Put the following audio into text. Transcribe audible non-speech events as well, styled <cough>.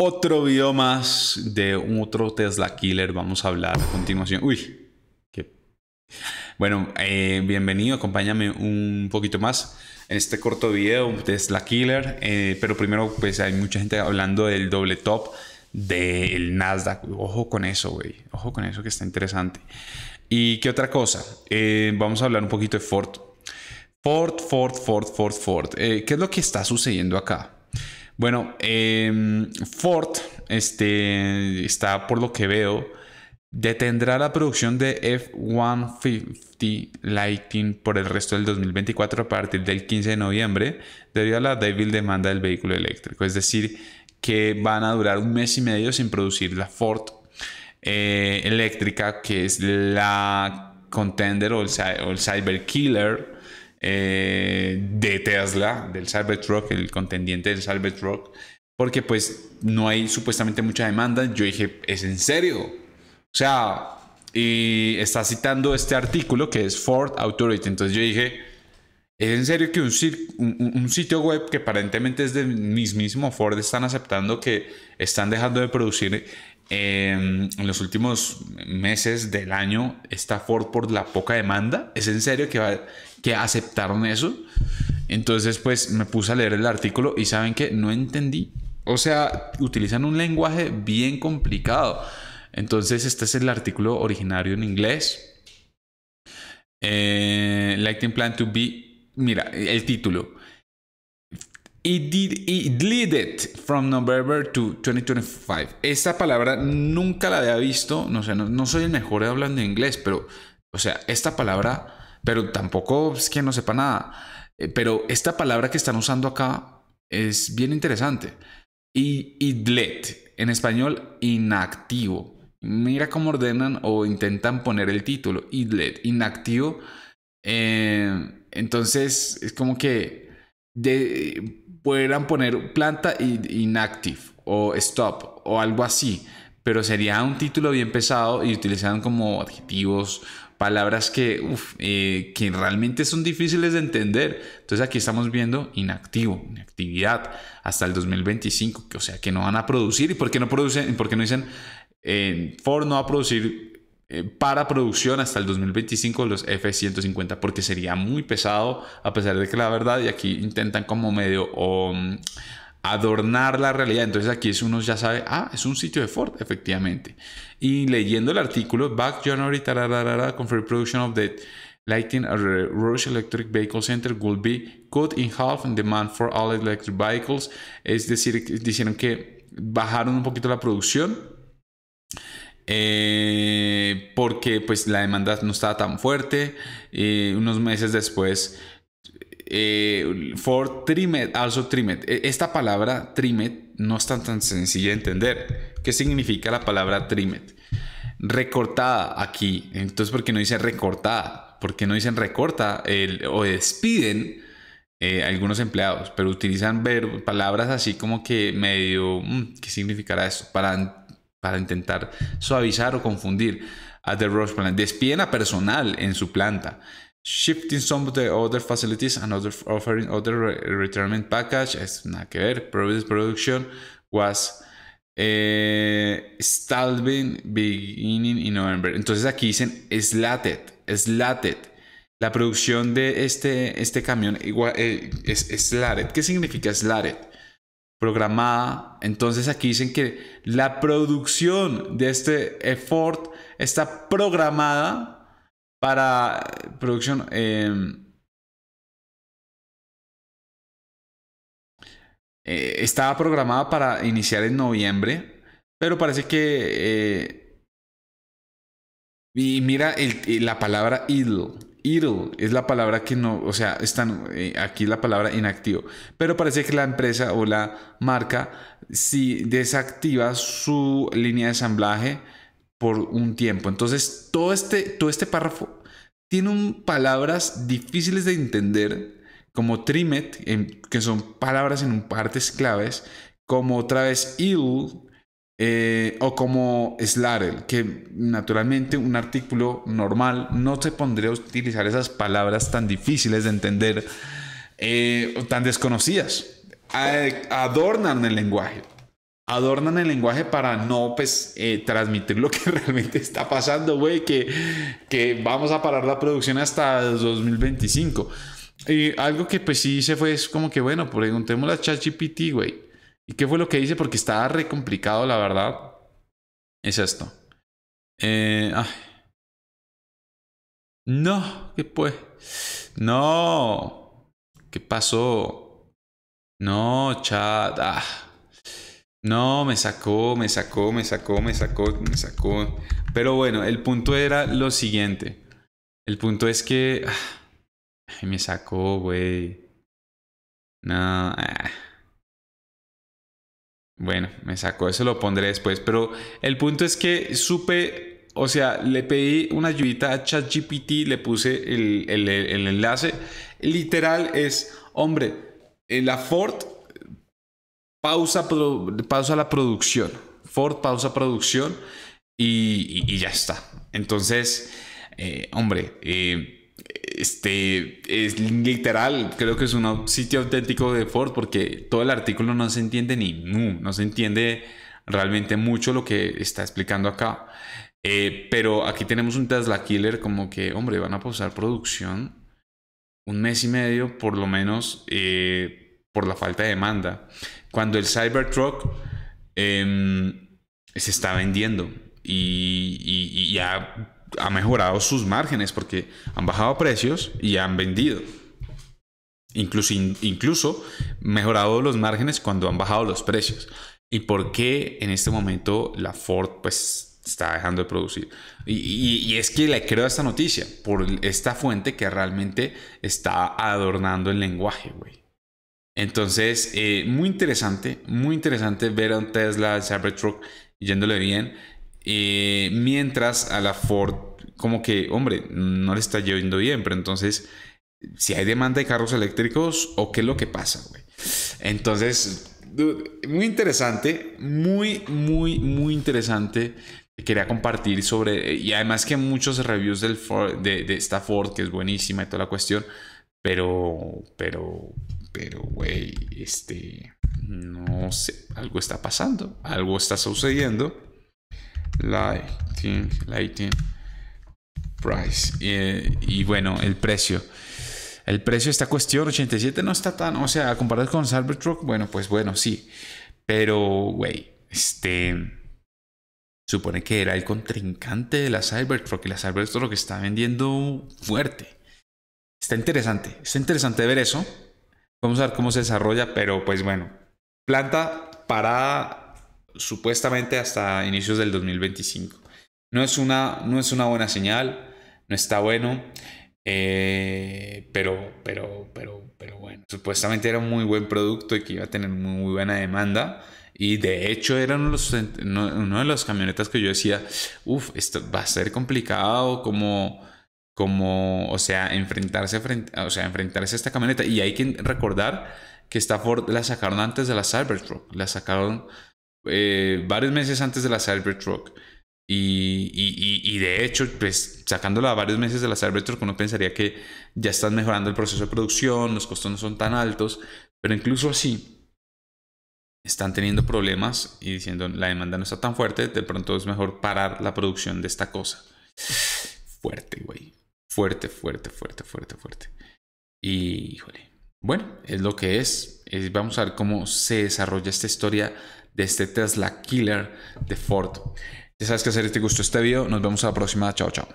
otro video más de un otro Tesla Killer. Vamos a hablar a continuación. Uy, qué... Bueno, eh, bienvenido, acompáñame un poquito más en este corto video de Tesla Killer. Eh, pero primero, pues hay mucha gente hablando del doble top del Nasdaq. Ojo con eso, güey. Ojo con eso que está interesante. ¿Y qué otra cosa? Eh, vamos a hablar un poquito de Ford. Ford, Ford, Ford, Ford, Ford. ¿Qué es lo que está sucediendo acá? Bueno, em, Ford este, está, por lo que veo, detendrá la producción de F-150 Lightning por el resto del 2024 a partir del 15 de noviembre debido a la débil demanda del vehículo eléctrico. Es decir, que van a durar un mes y medio sin producir la Ford eh, eléctrica, que es la contender o el, o cyber killer eh, de Tesla, del Cybertruck, el contendiente del Cybertruck, porque pues no hay supuestamente mucha demanda. Yo dije, ¿es en serio? O sea, y está citando este artículo que es Ford Authority. Entonces yo dije, ¿es en serio que un, sitio web que aparentemente es mis mismísimo Ford están aceptando que están dejando de producir em, en los últimos meses del año está Ford por la poca demanda? ¿Es en serio que va, que aceptaron eso. Entonces, pues me puse a leer el artículo y saben que no entendí. O sea, utilizan un lenguaje bien complicado. Entonces, este es el artículo originario en inglés. Eh, Lighting Plan to be. Mira, el título. It, did, it from November to 2025. Esta palabra nunca la había visto. No sé, no soy el mejor hablando inglés, pero, o sea, esta palabra pero tampoco es que no sepa nada. Eh, pero esta palabra que están usando acá es bien interesante. Y idlet, en español inactivo. Mira cómo ordenan o intentan poner el título, idlet, inactivo. Eh, entonces es como que de, poner planta inactive o stop o algo así, pero sería un título bien pesado y utilizan como adjetivos palabras que, eh, que realmente son difíciles de entender. Entonces aquí estamos viendo inactivo, inactividad hasta el 2025, o sea que no van a producir. ¿Y por qué no, producen, por qué no dicen eh, Ford no va a producir eh, para producción hasta el 2025 los F-150? Porque sería muy pesado, a pesar de que la verdad, y aquí intentan como medio... Mm, adornar la realidad. Entonces aquí es uno ya sabe, ah, es un sitio de Ford, efectivamente. Y leyendo el artículo, Back January, tararara, production of the lighting at Rush Electric Vehicle Center will be cut in half in demand for all electric vehicles. Es decir, dijeron que bajaron un poquito la producción. Eh, porque pues la demanda no estaba tan fuerte. y eh, unos meses después eh, for trimet, also trimet. E, esta palabra trimet no es tan, tan sencilla de entender. ¿Qué significa la palabra trimet? Recortada aquí. Entonces, ¿por qué no dice recortada? ¿Por qué no dicen recorta el, o despiden eh, algunos empleados? Pero utilizan ver, palabras así como que medio, mm, ¿qué significará esto? Para, para intentar suavizar o confundir. a the Roche Plant. Despiden a personal en su planta. Shifting some of the other facilities and offering other retirement package, es nada que ver. Previous production was eh, beginning in November. Entonces aquí dicen slated, slated. La producción de este, este camión igual, eh, es slated. ¿Qué significa slated? Programada. Entonces aquí dicen que la producción de este effort está programada para eh, producción. Em, eh, estaba programada para iniciar en noviembre, pero parece que. Eh, y mira la palabra idle. Idle es la palabra que no, o sea, están aquí la palabra inactivo. Pero parece que la empresa o la marca si desactiva su línea de ensamblaje por un tiempo. Entonces, todo este, todo este párrafo tiene palabras difíciles de entender, como trimet, que son palabras en partes claves, como otra vez ill, eh, o como slarel, que naturalmente un artículo normal no se pondría a utilizar esas palabras tan difíciles de entender, eh, o tan desconocidas. Adornan el lenguaje adornan el lenguaje para no, pues, eh, transmitir lo que <laughs> realmente está pasando, güey, que, que vamos a parar la producción hasta 2025. Y algo que, pues, sí hice fue es como que, bueno, preguntémosle a ChatGPT, güey. ¿Y qué fue lo que hice? Porque estaba re complicado, la verdad. Es esto. Eh, No, ¿qué pues? No. ¿Qué pasó? No, chat. Ah. No, me sacó, me sacó, me sacó, me sacó, me sacó. Pero bueno, el punto era lo siguiente. El punto es que... me sacó, güey. No. Ah. Bueno, me sacó, eso lo pondré después. Pero el punto es que supe, o sea, le pedí una ayudita a ChatGPT, le puse el, el, el enlace. Literal es, hombre, eh, la Ford pausa, pausa la producción. Ford pausa producción y, ya está. Entonces, eh, hombre, eh, este es literal, creo que es un sitio auténtico de Ford porque todo el artículo no se entiende ni no, se entiende realmente mucho lo que está explicando acá. Eh, pero aquí tenemos un Tesla Killer como que, hombre, van a pausar producción un mes y medio por lo menos por la falta de demanda. Cuando el Cybertruck em, se está vendiendo y, ya ha, mejorado sus márgenes porque han bajado precios y han vendido. Incluso, incluso mejorado los márgenes cuando han bajado los precios. ¿Y por qué en este momento la Ford pues está dejando de producir? Y, y es que le creo a esta noticia por esta fuente que realmente está adornando el lenguaje, güey. Entonces, eh, muy interesante, muy interesante ver a un Tesla, Cybertruck yéndole bien, eh, mientras a la Ford, como que, hombre, no le está yendo bien, pero entonces, si hay demanda de carros eléctricos, ¿o qué es lo que pasa, güey? Entonces, muy interesante, muy, muy, muy interesante. Quería compartir sobre, y además que muchos reviews del de, de esta Ford, que es buenísima y toda la cuestión, pero, pero, pero güey, este, no sé, algo está pasando, algo está sucediendo. Lighting, lighting, price. Eh, y bueno, el precio. El precio de esta cuestión, 87, no está tan, o sea, comparado con Cybertruck, bueno, pues bueno, sí. Pero, güey, este... Supone que era el contrincante de la Cybertruck y la Cybertruck está vendiendo fuerte. Está interesante, está interesante ver eso. Vamos a ver cómo se desarrolla, pero pues bueno. Planta parada supuestamente hasta inicios del 2025. No es una, no es una buena señal, no está bueno, eh, pero, pero, pero, pero bueno. Supuestamente era un muy buen producto y que iba a tener muy buena demanda. Y de hecho era uno de, los, uno de los camionetas que yo decía, uff, esto va a ser complicado, como como, o sea, enfrentarse, frente, o sea, enfrentarse a esta camioneta. Y hay que recordar que esta la sacaron antes de la Cybertruck, la sacaron eh, varios meses antes de la Cybertruck. Y, y, y, de hecho, pues sacándola varios meses de la Cybertruck, uno pensaría que ya están mejorando el proceso de producción, los costos no son tan altos, pero incluso así están teniendo problemas y diciendo la demanda no está tan fuerte, de pronto es mejor parar la producción de esta cosa. Fuerte, güey fuerte, fuerte, fuerte, fuerte, fuerte. Y, bueno, es lo que es. Eh, vamos a ver cómo se desarrolla esta historia de este Tesla Killer de Ford. Ya sabes que hacer este gusto gustó este video. Nos vemos a la próxima. Chao, chao.